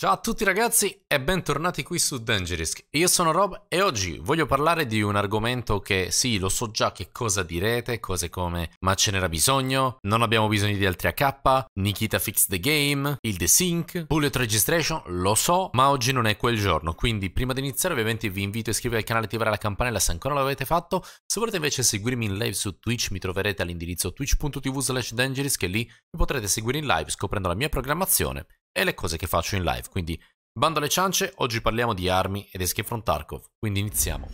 Ciao a tutti ragazzi e bentornati qui su Dangerous. Io sono Rob e oggi voglio parlare di un argomento che sì, lo so già che cosa direte, cose come ma ce n'era bisogno, non abbiamo bisogno di altri AK, Nikita fix the game, il desync, bullet registration, lo so, ma oggi non è quel giorno, quindi prima di iniziare ovviamente vi invito a iscrivervi al canale e attivare la campanella se ancora non l'avete fatto. Se volete invece seguirmi in live su Twitch mi troverete all'indirizzo twitch.tv slash dangerisk e lì mi potrete seguire in live scoprendo la mia programmazione e le cose che faccio in live, quindi bando alle ciance, oggi parliamo di armi ed escape from Tarkov, quindi iniziamo.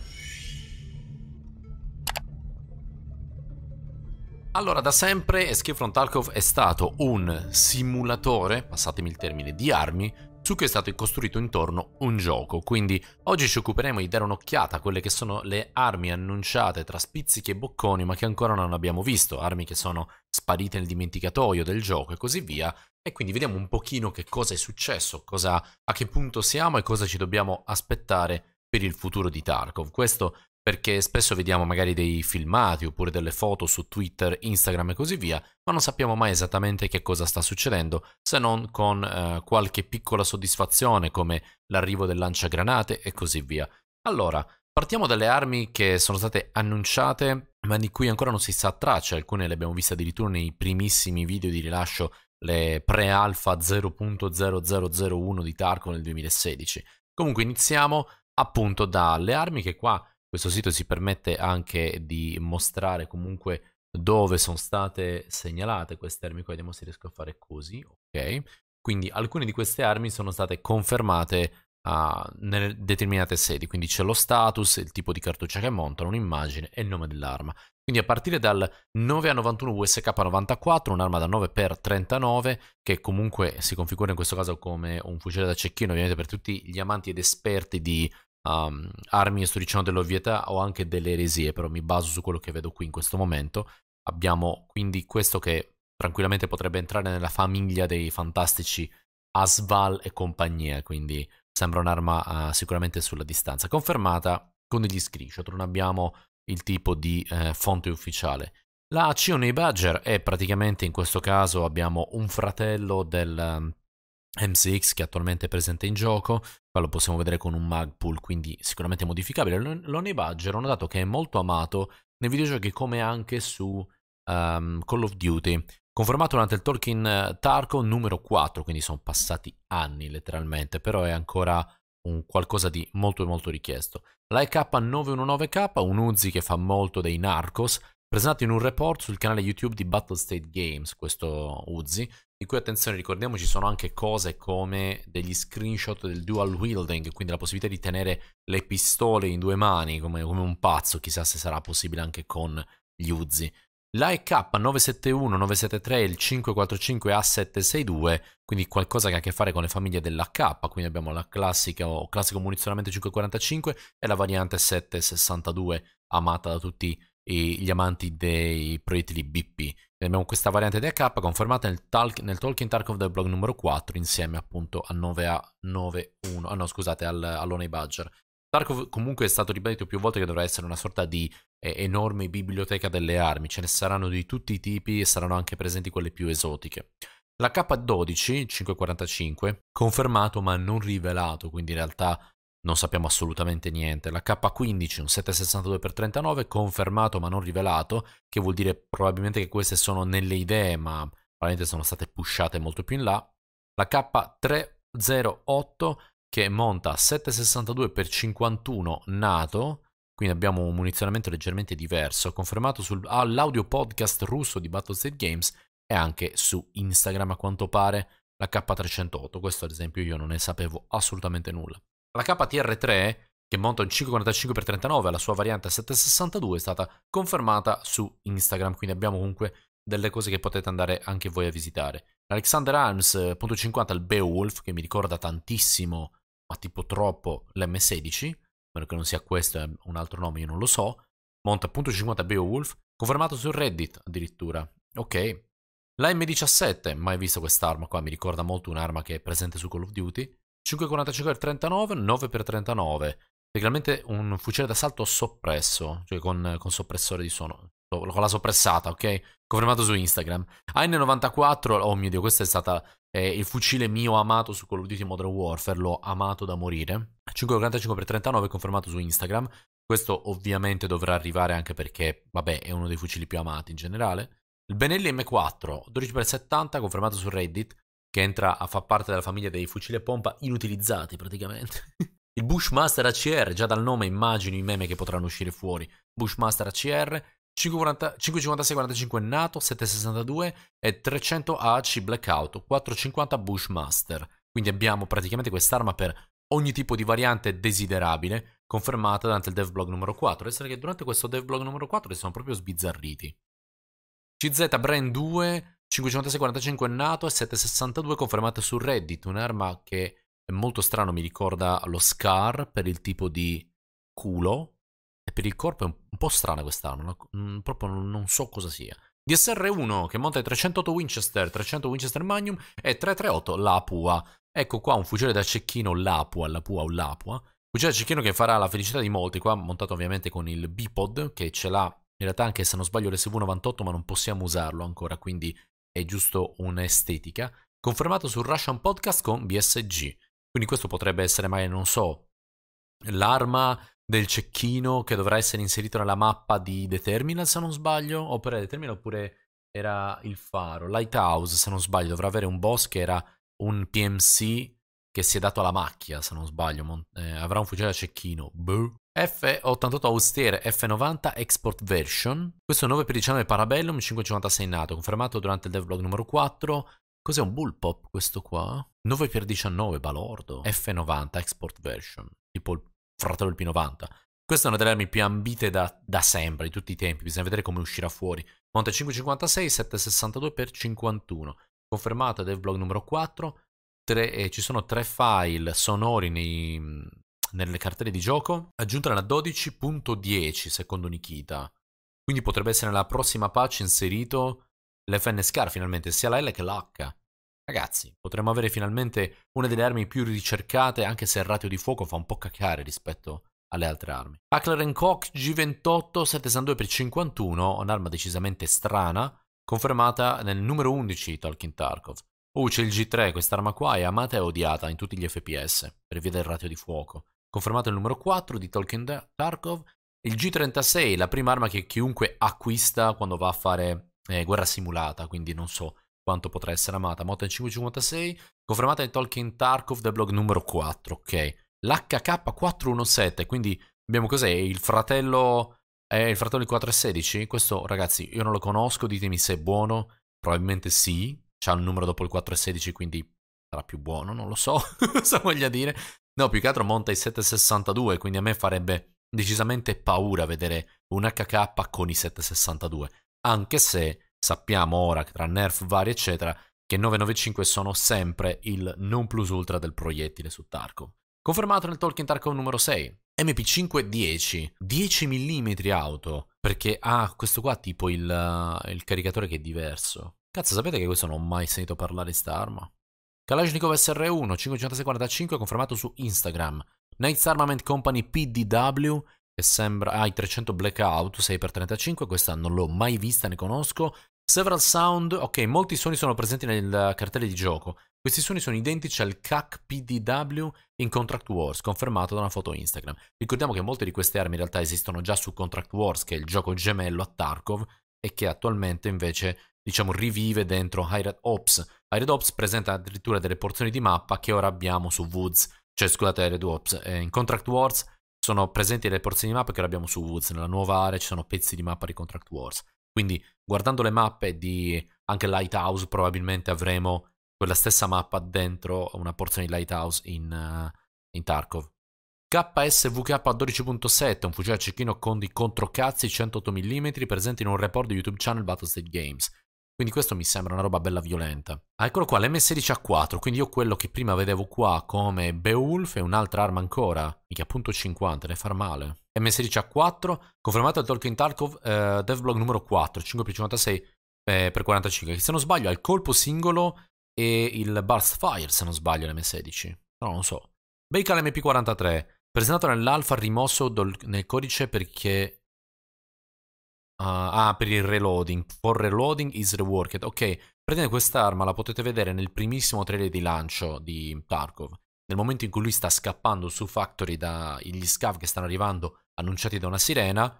Allora, da sempre Escape from Tarkov è stato un simulatore, passatemi il termine, di armi su cui è stato costruito intorno un gioco, quindi oggi ci occuperemo di dare un'occhiata a quelle che sono le armi annunciate tra spizzichi e bocconi ma che ancora non abbiamo visto, armi che sono sparite nel dimenticatoio del gioco e così via, e quindi vediamo un pochino che cosa è successo, cosa, a che punto siamo e cosa ci dobbiamo aspettare per il futuro di Tarkov. Questo perché spesso vediamo magari dei filmati oppure delle foto su Twitter, Instagram e così via, ma non sappiamo mai esattamente che cosa sta succedendo, se non con eh, qualche piccola soddisfazione come l'arrivo del lanciagranate e così via. Allora, partiamo dalle armi che sono state annunciate, ma di cui ancora non si sa traccia, alcune le abbiamo viste addirittura nei primissimi video di rilascio le pre-alpha 0.0001 di Tarko nel 2016. Comunque iniziamo appunto dalle armi che qua questo sito si permette anche di mostrare comunque dove sono state segnalate queste armi qua, vediamo se riesco a fare così, ok? Quindi alcune di queste armi sono state confermate uh, nelle determinate sedi, quindi c'è lo status, il tipo di cartuccia che montano, un'immagine e il nome dell'arma. Quindi a partire dal 9A91 USK94, un'arma da 9x39 che comunque si configura in questo caso come un fucile da cecchino, ovviamente per tutti gli amanti ed esperti di um, armi e sto dicendo dell'ovvietà o anche delle eresie, però mi baso su quello che vedo qui in questo momento. Abbiamo quindi questo che tranquillamente potrebbe entrare nella famiglia dei fantastici Asval e compagnia, quindi sembra un'arma uh, sicuramente sulla distanza, confermata con degli screenshot, non abbiamo il tipo di eh, fonte ufficiale. La Cione Badger è praticamente in questo caso abbiamo un fratello del um, ehm, MCX che attualmente è presente in gioco, qua lo possiamo vedere con un Magpul, quindi sicuramente modificabile. L'Oni Badger è un dato che è molto amato nei videogiochi come anche su um, Call of Duty, Confermato durante il Tolkien eh, Tarko numero 4, quindi sono passati anni letteralmente, però è ancora un qualcosa di molto molto richiesto. La EK919K, un Uzi che fa molto dei Narcos, presentato in un report sul canale YouTube di Battle State Games, questo Uzi, di cui attenzione ricordiamoci sono anche cose come degli screenshot del dual wielding, quindi la possibilità di tenere le pistole in due mani come, come un pazzo, chissà se sarà possibile anche con gli Uzi l'AEK 971, 973 il 545 A762, quindi qualcosa che ha a che fare con le famiglie dell'HK, quindi abbiamo la classica o classico munizionamento 545 e la variante 762 amata da tutti gli amanti dei proiettili BP. abbiamo questa variante di AK confermata nel, talk, nel Tolkien Tarkov del blog numero 4 insieme appunto a 9A91, ah no scusate, al, Badger. Tarkov comunque è stato ribadito più volte che dovrà essere una sorta di enorme biblioteca delle armi, ce ne saranno di tutti i tipi e saranno anche presenti quelle più esotiche. La K12 545, confermato ma non rivelato, quindi in realtà non sappiamo assolutamente niente. La K15 un 762x39, confermato ma non rivelato, che vuol dire probabilmente che queste sono nelle idee, ma probabilmente sono state pushate molto più in là. La K308 che monta 762x51 nato, quindi abbiamo un munizionamento leggermente diverso, confermato sull'audio ah, podcast russo di Battlestate Games e anche su Instagram a quanto pare la K308. Questo ad esempio io non ne sapevo assolutamente nulla. La KTR3, che monta un 545x39 alla sua variante 762, è stata confermata su Instagram, quindi abbiamo comunque delle cose che potete andare anche voi a visitare. L'Alexander Arms.50 eh, il Beowulf, che mi ricorda tantissimo, ma tipo troppo, l'M16, meno che non sia questo, è un altro nome, io non lo so. Monta appunto 50 Beowulf, confermato su Reddit addirittura. Ok. La M17, mai visto quest'arma qua, mi ricorda molto un'arma che è presente su Call of Duty. 5,45x39, 9x39. Tecnicamente un fucile d'assalto soppresso, cioè con, con soppressore di suono, con la soppressata, ok? Confermato su Instagram. AN94, oh mio dio, questa è stata eh, il fucile mio amato su Call of Duty Modern Warfare, l'ho amato da morire. 5.45x39 confermato su Instagram, questo ovviamente dovrà arrivare anche perché, vabbè, è uno dei fucili più amati in generale. Il Benelli M4, 12x70 confermato su Reddit, che entra a far parte della famiglia dei fucili a pompa inutilizzati praticamente. Il Bushmaster ACR, già dal nome immagino i meme che potranno uscire fuori. Bushmaster ACR, 556 45 NATO, 762 e 300 AC Blackout, 450 Bushmaster. Quindi abbiamo praticamente quest'arma per ogni tipo di variante desiderabile, confermata durante il devblog numero 4. Essere che durante questo devblog numero 4 si sono proprio sbizzarriti. CZ Brand 2, 556-45 NATO e 762 confermate su Reddit, un'arma che è molto strano, mi ricorda lo Scar per il tipo di culo, e per il corpo è un po' strana quest'arma, no? Mm, proprio non so cosa sia. DSR1 che monta i 308 Winchester, 300 Winchester Magnum e 338 Lapua. Ecco qua un fucile da cecchino Lapua, Lapua o Lapua. Fucile da cecchino che farà la felicità di molti, qua montato ovviamente con il Bipod che ce l'ha in realtà anche se non sbaglio l'SV98 ma non possiamo usarlo ancora, quindi è giusto un'estetica. Confermato sul Russian Podcast con BSG. Quindi questo potrebbe essere mai, non so, l'arma del cecchino che dovrà essere inserito nella mappa di The Terminal, se non sbaglio, oppure The Terminal, oppure era il faro, Lighthouse, se non sbaglio, dovrà avere un boss che era un PMC che si è dato alla macchia, se non sbaglio, Mon- eh, avrà un fucile da cecchino, Buh. F88 Austere F90 Export Version. Questo 9x19 Parabellum 556 Nato, confermato durante il devlog numero 4. Cos'è un bullpop questo qua? 9x19 Balordo F90 Export Version. Tipo il fratello il P90. Questa è una delle armi più ambite da, da sempre, di tutti i tempi, bisogna vedere come uscirà fuori. Monte 556, 762x51, Confermata, devblog numero 4, tre, eh, ci sono tre file sonori nei, nelle cartelle di gioco, aggiunta la 12.10 secondo Nikita. Quindi potrebbe essere nella prossima patch inserito l'FNSCAR finalmente, sia la L che l'H. Ragazzi, potremmo avere finalmente una delle armi più ricercate, anche se il ratio di fuoco fa un po' cacare rispetto alle altre armi. Hackler Koch G28 762x51, un'arma decisamente strana, confermata nel numero 11 Tolkien Tarkov. Oh, c'è il G3, quest'arma qua è amata e odiata in tutti gli FPS, per via del ratio di fuoco. Confermato il numero 4 di Tolkien Tarkov. Il G36, la prima arma che chiunque acquista quando va a fare eh, guerra simulata, quindi non so, quanto potrà essere amata. Moten 556, confermata in Tolkien Tarkov The blog numero 4, ok. L'HK417, quindi abbiamo cos'è? Il fratello... È eh, il fratello di 416? Questo, ragazzi, io non lo conosco, ditemi se è buono. Probabilmente sì, c'ha un numero dopo il 416, quindi sarà più buono, non lo so cosa voglia dire. No, più che altro monta i 762, quindi a me farebbe decisamente paura vedere un HK con i 762, anche se sappiamo ora tra nerf vari eccetera che 995 sono sempre il non plus ultra del proiettile su Tarkov. Confermato nel Tolkien Tarkov numero 6. mp 5 10 10 mm auto, perché ha ah, questo qua tipo il, uh, il caricatore che è diverso. Cazzo, sapete che questo non ho mai sentito parlare di sta arma? Kalashnikov SR1 55645 confermato su Instagram. Knights Armament Company PDW che sembra ah, i 300 blackout 6x35, questa non l'ho mai vista, ne conosco. Several sound, ok, molti suoni sono presenti nel cartello di gioco. Questi suoni sono identici al CAC PDW in Contract Wars, confermato da una foto Instagram. Ricordiamo che molte di queste armi in realtà esistono già su Contract Wars, che è il gioco gemello a Tarkov, e che attualmente invece diciamo, rivive dentro Hired Ops. Hired Ops presenta addirittura delle porzioni di mappa che ora abbiamo su Woods, cioè scusate Hired Ops, eh, in Contract Wars sono presenti le porzioni di mappa che ora abbiamo su Woods, nella nuova area ci sono pezzi di mappa di Contract Wars. Quindi guardando le mappe di anche Lighthouse probabilmente avremo quella stessa mappa dentro una porzione di Lighthouse in, uh, in Tarkov. KSVK 12.7, un fucile a cecchino con di controcazzi 108 mm presente in un report di YouTube channel Battlestate Games. Quindi questo mi sembra una roba bella violenta. Ah, eccolo qua, l'M16A4, quindi io quello che prima vedevo qua come Beowulf e un'altra arma ancora, mica punto 50, ne far male. M16 a 4, confermato al Tolkien Tarkov eh, DevBlog numero 4, 5 più 56 eh, per 45, se non sbaglio ha il colpo singolo e il Burst Fire, se non sbaglio, l'M16. No, non so. Baker MP43, presentato nell'alfa, rimosso dol- nel codice perché... Uh, ah, per il reloading. For reloading is reworked. Ok, prendete quest'arma, la potete vedere nel primissimo trailer di lancio di Tarkov. Nel momento in cui lui sta scappando su Factory dagli scav che stanno arrivando annunciati da una sirena,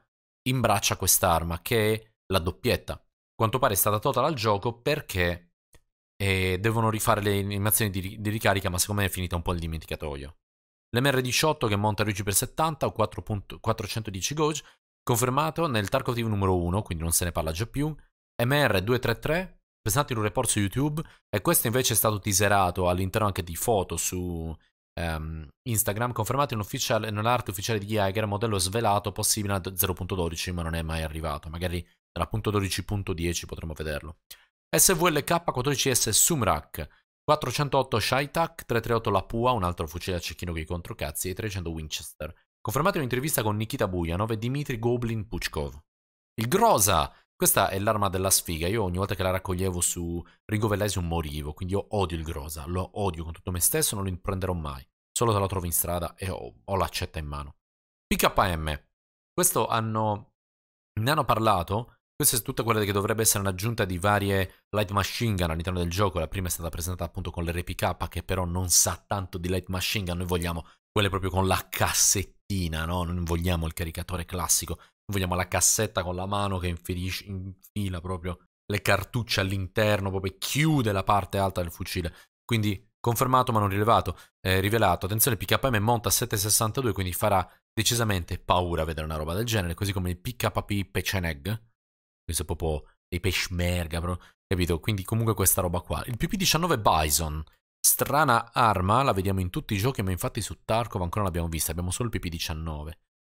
imbraccia quest'arma che è la doppietta. quanto pare è stata tolta dal gioco perché eh, devono rifare le animazioni di, di, ricarica, ma secondo me è finita un po' il dimenticatoio. L'MR18 che monta Luigi per 70 o 410 gauge, confermato nel Tarkov numero 1, quindi non se ne parla già più. MR233 presentato in un report su YouTube e questo invece è stato teaserato all'interno anche di foto su Um, Instagram confermato in ufficiale, nell'arte ufficiale di Jaeger, modello svelato possibile a 0.12, ma non è mai arrivato. Magari dalla .12.10 potremo vederlo. SVLK 14S Sumrak, 408 Shaitak, 338 Lapua, un altro fucile a cecchino che i controcazzi, e 300 Winchester. Confermato in un'intervista con Nikita Bujanov e Dimitri Goblin Puchkov. Il Grosa questa è l'arma della sfiga, io ogni volta che la raccoglievo su Ring of Elysium morivo, quindi io odio il Grosa, lo odio con tutto me stesso, non lo prenderò mai. Solo se la trovo in strada e ho, ho l'accetta in mano. PKM. Questo hanno... ne hanno parlato, questa è tutta quella che dovrebbe essere un'aggiunta di varie light machine gun all'interno del gioco, la prima è stata presentata appunto con l'RPK che però non sa tanto di light machine gun, noi vogliamo quelle proprio con la cassettina no? Non vogliamo il caricatore classico, vogliamo la cassetta con la mano che infilisce, infila proprio le cartucce all'interno, proprio chiude la parte alta del fucile. Quindi confermato ma non rilevato, eh, rivelato. Attenzione, il PKM monta a 7,62, quindi farà decisamente paura vedere una roba del genere, così come il PKP Pecheneg, questo è proprio dei peshmerga, bro, capito? Quindi comunque questa roba qua. Il PP19 Bison, Strana arma, la vediamo in tutti i giochi, ma infatti su Tarkov ancora non l'abbiamo vista, abbiamo solo il PP19.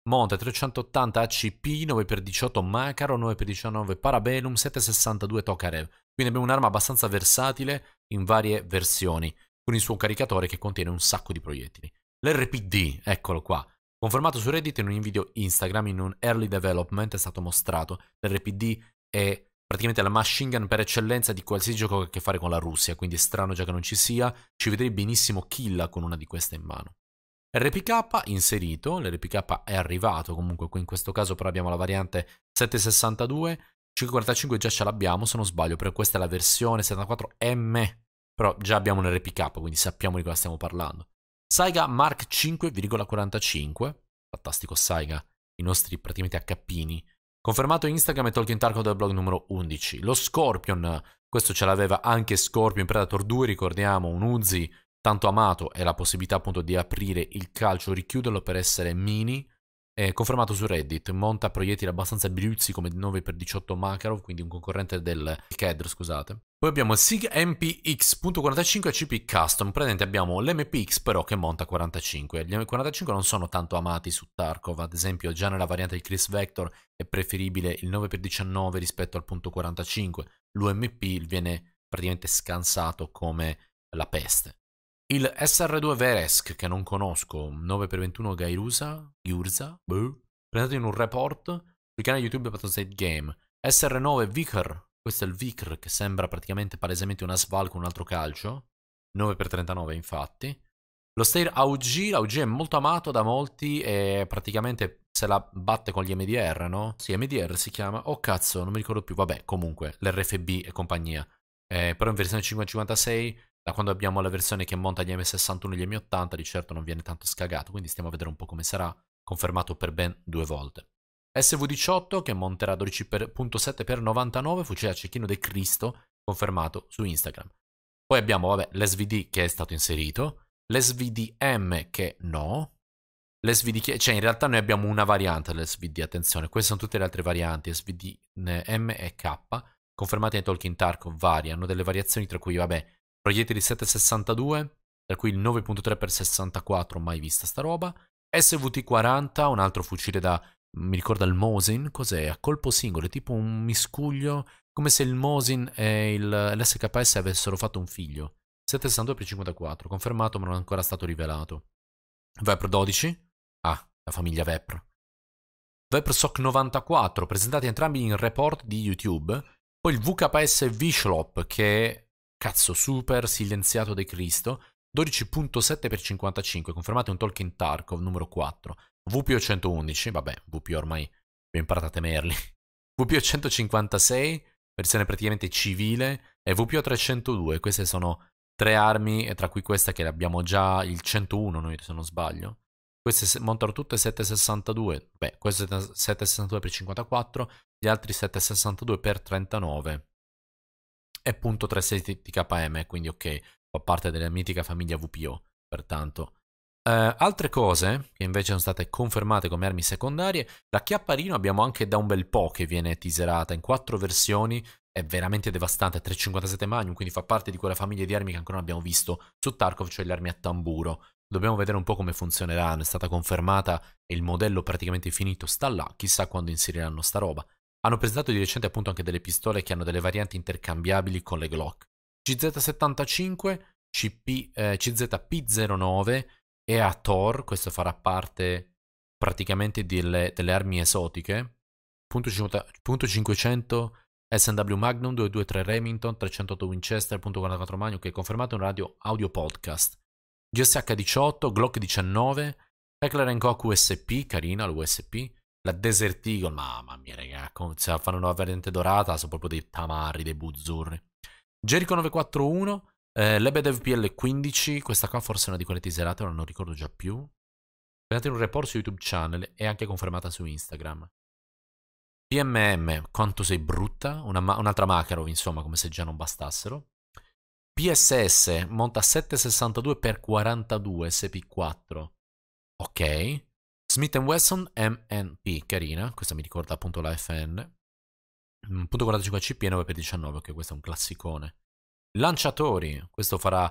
Monte 380 ACP, 9x18 Macaro, 9x19 Parabellum, 762 Tokarev. Quindi abbiamo un'arma abbastanza versatile in varie versioni, con il suo caricatore che contiene un sacco di proiettili. L'RPD, eccolo qua. Confermato su Reddit in un video Instagram in un early development è stato mostrato. L'RPD è praticamente la machine gun per eccellenza di qualsiasi gioco che ha a che fare con la Russia, quindi è strano già che non ci sia, ci vedrei benissimo Killa con una di queste in mano. RPK inserito, l'RPK è arrivato comunque, qui in questo caso però abbiamo la variante 762, 545 già ce l'abbiamo se non sbaglio, però questa è la versione 74M, però già abbiamo un RPK quindi sappiamo di cosa stiamo parlando. Saiga Mark 5,45, fantastico Saiga, i nostri praticamente HP Confermato Instagram e Tolkien Tarko dal blog numero 11. Lo Scorpion, questo ce l'aveva anche Scorpion Predator 2, ricordiamo, un Uzi tanto amato e la possibilità appunto di aprire il calcio, richiuderlo per essere mini, è confermato su Reddit, monta proiettili abbastanza briuzzi come 9x18 Makarov, quindi un concorrente del CAD, scusate. Poi abbiamo il SIG MPX.45 CP Custom, praticamente abbiamo l'MPX però che monta 45. Gli M45 non sono tanto amati su Tarkov, ad esempio già nella variante di Chris Vector è preferibile il 9x19 rispetto al punto 45. L'UMP viene praticamente scansato come la peste. Il SR2 Veresk, che non conosco, 9x21 Gairusa, Giurza, boh. presentato in un report sul canale YouTube Patton State Game. SR9 Vicker, questo è il Vicker che sembra praticamente palesemente una Sval con un altro calcio, 9x39 infatti. Lo Stair AUG, l'AUG è molto amato da molti e praticamente se la batte con gli MDR, no? Sì, MDR si chiama. Oh cazzo, non mi ricordo più. Vabbè, comunque, l'RFB e compagnia. Eh, però in versione 556 da quando abbiamo la versione che monta gli M61 e gli M80 di certo non viene tanto scagato, quindi stiamo a vedere un po' come sarà, confermato per ben due volte. SV18 che monterà 12.7x99, fucile a cecchino del Cristo, confermato su Instagram. Poi abbiamo, vabbè, l'SVD che è stato inserito, l'SVDM che no, l'SVD che... cioè in realtà noi abbiamo una variante dell'SVD, attenzione, queste sono tutte le altre varianti, SVD M e K, confermate nei Tolkien Tarkov vari, hanno delle variazioni tra cui, vabbè, proiettili 7,62, tra cui il 9.3x64, mai vista sta roba, SVT-40, un altro fucile da, mi ricorda il Mosin, cos'è? A colpo singolo, è tipo un miscuglio, come se il Mosin e il, l'SKS avessero fatto un figlio. 762x54, confermato ma non è ancora stato rivelato. Vepr 12? Ah, la famiglia Vepr. Vepr SOC 94, presentati entrambi in report di YouTube. Poi il VKS Vishlop, che Cazzo Super, Silenziato De Cristo, 12.7 x 55, confermate un Tolkien Tarkov numero 4, VPO 111, vabbè, VPO ormai abbiamo imparato a temerli, VPO 156, versione praticamente civile, e VPO 302, queste sono tre armi, tra cui questa che abbiamo già il 101 noi se non sbaglio, queste montano tutte 7,62, beh, queste 7,62 x 54, gli altri 7,62 x 39 è 0.36 TKM, quindi ok, fa parte della mitica famiglia VPO, pertanto. Uh, altre cose che invece sono state confermate come armi secondarie, la chiapparino abbiamo anche da un bel po' che viene teaserata in quattro versioni, è veramente devastante, 357 Magnum, quindi fa parte di quella famiglia di armi che ancora non abbiamo visto su Tarkov, cioè le armi a tamburo. Dobbiamo vedere un po' come funzioneranno, è stata confermata e il modello praticamente finito sta là, chissà quando inseriranno sta roba. Hanno presentato di recente appunto anche delle pistole che hanno delle varianti intercambiabili con le Glock. CZ75, CP, eh, CZP09 e Thor, questo farà parte praticamente delle, delle armi esotiche, punto, 500 SW Magnum 223 Remington 308 Winchester .44 Magnum che è confermato in radio audio podcast GSH 18 Glock 19 Heckler Koch USP carina l'USP la Desert Eagle, mamma mia, raga, se la fanno una variante dorata sono proprio dei tamarri, dei buzzurri. Jericho 941, eh, Lebedev PL15, questa qua forse è una di quelle teaserate, non ricordo già più. Vedete un report su YouTube channel e anche confermata su Instagram. PMM, quanto sei brutta, una ma- un'altra Macaro, insomma, come se già non bastassero. PSS monta 7,62 x 42 SP4. Ok. Smith Wesson MNP, carina, questa mi ricorda appunto la FN. 1.45 CP e 9x19, che questo è un classicone. Lanciatori, questo farà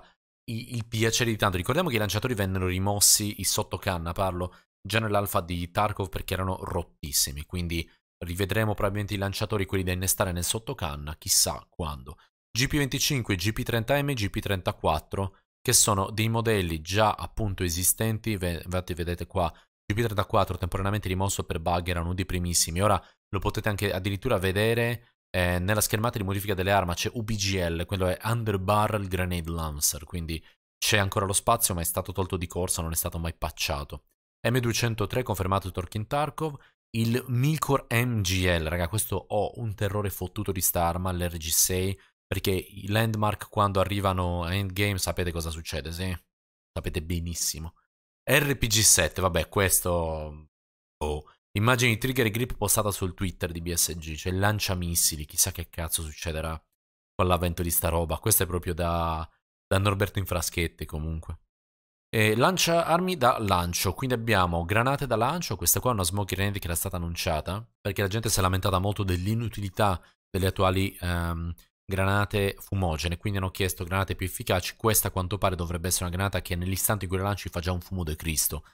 i, il piacere di tanto. Ricordiamo che i lanciatori vennero rimossi i sottocanna, parlo già nell'alfa di Tarkov perché erano rottissimi, quindi rivedremo probabilmente i lanciatori, quelli da innestare nel sottocanna, chissà quando. GP25, GP30M GP34, che sono dei modelli già appunto esistenti, infatti vedete qua Jupiter da 4 temporaneamente rimosso per bug era uno dei primissimi. Ora lo potete anche addirittura vedere eh, nella schermata di modifica delle armi. C'è UBGL, quello è Underbarrel Grenade Lancer, quindi c'è ancora lo spazio ma è stato tolto di corsa, non è stato mai patchato. M203 confermato Torkin Tarkov. Il Milcor MGL, raga, questo ho un terrore fottuto di sta arma, l'RG6, perché i landmark quando arrivano a endgame sapete cosa succede, sì? Sapete benissimo. RPG7, vabbè, questo... Oh. Immagini di Trigger Grip postata sul Twitter di BSG, cioè lanciamissili, chissà che cazzo succederà con l'avvento di sta roba. Questo è proprio da, da Norberto Infraschetti comunque. E lancia armi da lancio, quindi abbiamo granate da lancio, questa qua è una smoke grenade che era stata annunciata, perché la gente si è lamentata molto dell'inutilità delle attuali um, granate fumogene, quindi hanno chiesto granate più efficaci. Questa a quanto pare dovrebbe essere una granata che nell'istante in cui la lanci fa già un fumo de Cristo.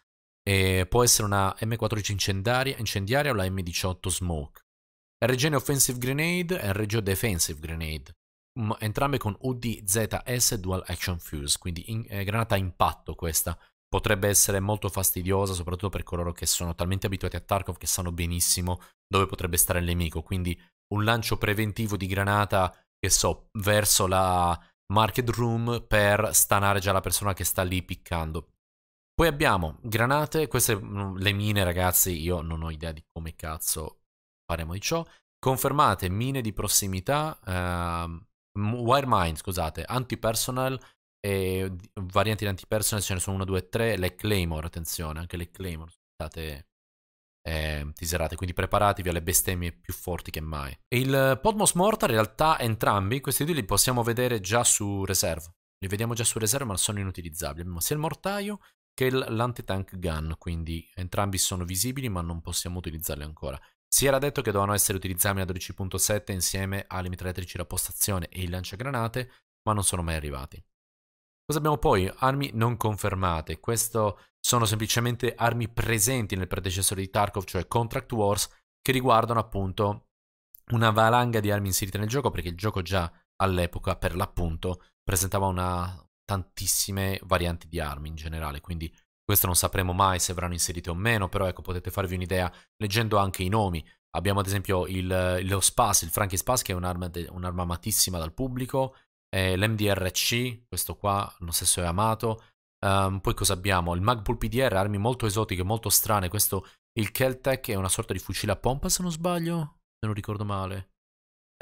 E può essere una M14 incendiaria, incendiaria o la M18 Smoke. RGN Offensive Grenade e RG Defensive Grenade, entrambe con UDZS Dual Action Fuse, quindi in, eh, granata a impatto questa. Potrebbe essere molto fastidiosa, soprattutto per coloro che sono talmente abituati a Tarkov che sanno benissimo dove potrebbe stare il nemico, quindi un lancio preventivo di granata che so, verso la market room per stanare già la persona che sta lì piccando. Poi abbiamo granate, queste mm, le mine ragazzi, io non ho idea di come cazzo faremo di ciò. Confermate mine di prossimità, ehm, wire mine scusate, antipersonal e varianti di antipersonal ce ne sono 1, 2, 3, le claymore, attenzione, anche le claymore sono state eh, tiserate, quindi preparatevi alle bestemmie più forti che mai. E il Podmos Mortar, in realtà entrambi, questi due li possiamo vedere già su reserve. Li vediamo già su reserve ma sono inutilizzabili. Abbiamo sia il mortaio che l'anti-tank gun, quindi entrambi sono visibili ma non possiamo utilizzarli ancora. Si era detto che dovevano essere utilizzabili a 12.7 insieme alle mitragliatrici da postazione e il lanciagranate, ma non sono mai arrivati. Cosa abbiamo poi? Armi non confermate. Questo sono semplicemente armi presenti nel predecessore di Tarkov, cioè Contract Wars, che riguardano appunto una valanga di armi inserite nel gioco, perché il gioco già all'epoca, per l'appunto, presentava una, tantissime varianti di armi in generale, quindi questo non sapremo mai se verranno inserite o meno, però ecco, potete farvi un'idea leggendo anche i nomi. Abbiamo ad esempio il, lo Spas, il Frankie Spas, che è un'arma, de, un'arma amatissima dal pubblico, eh, l'MDRC, questo qua, non so se è amato. Um, poi cosa abbiamo? Il Magpul PDR, armi molto esotiche, molto strane. Questo, il Keltec è una sorta di fucile a pompa, se non sbaglio, se non ricordo male.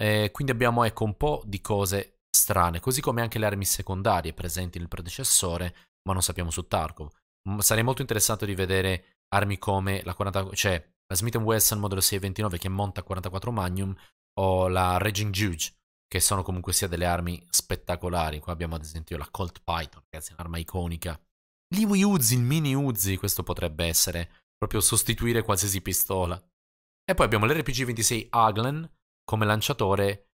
Eh, quindi abbiamo, ecco, un po' di cose strane, così come anche le armi secondarie presenti nel predecessore, ma non sappiamo su Tarkov. Sarei molto interessato di vedere armi come la 40, cioè la Smith Wesson modello 629 che monta 44 Magnum o la Raging Juge che sono comunque sia delle armi spettacolari. Qua abbiamo ad esempio la Colt Python, ragazzi, un'arma iconica. L'Iwi Uzi, il mini Uzi, questo potrebbe essere proprio sostituire qualsiasi pistola. E poi abbiamo l'RPG-26 Aglen come lanciatore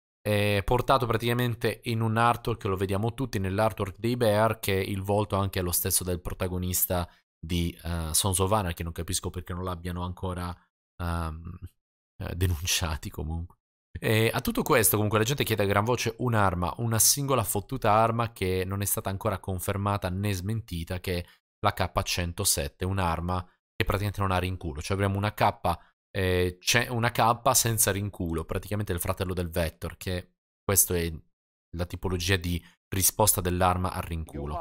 portato praticamente in un artwork lo vediamo tutti nell'artwork dei Bear che il volto anche è lo stesso del protagonista di uh, Sons of Honor, che non capisco perché non l'abbiano ancora um, denunciati comunque e eh, a tutto questo, comunque, la gente chiede a gran voce un'arma, una singola fottuta arma che non è stata ancora confermata né smentita, che è la K107, un'arma che praticamente non ha rinculo. Cioè avremo una K, eh, una K senza rinculo, praticamente il fratello del Vector, che questa è la tipologia di risposta dell'arma al rinculo.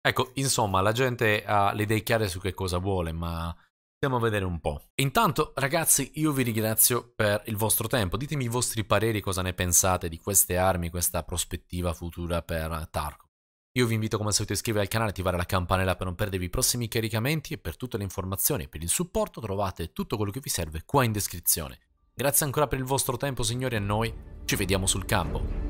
Ecco, insomma, la gente ha le idee chiare su che cosa vuole, ma Andiamo a vedere un po'. Intanto, ragazzi, io vi ringrazio per il vostro tempo. Ditemi i vostri pareri, cosa ne pensate di queste armi, questa prospettiva futura per Tarkov. Io vi invito come al solito a iscrivervi al canale, attivare la campanella per non perdervi i prossimi caricamenti e per tutte le informazioni e per il supporto trovate tutto quello che vi serve qua in descrizione. Grazie ancora per il vostro tempo signori e noi ci vediamo sul campo.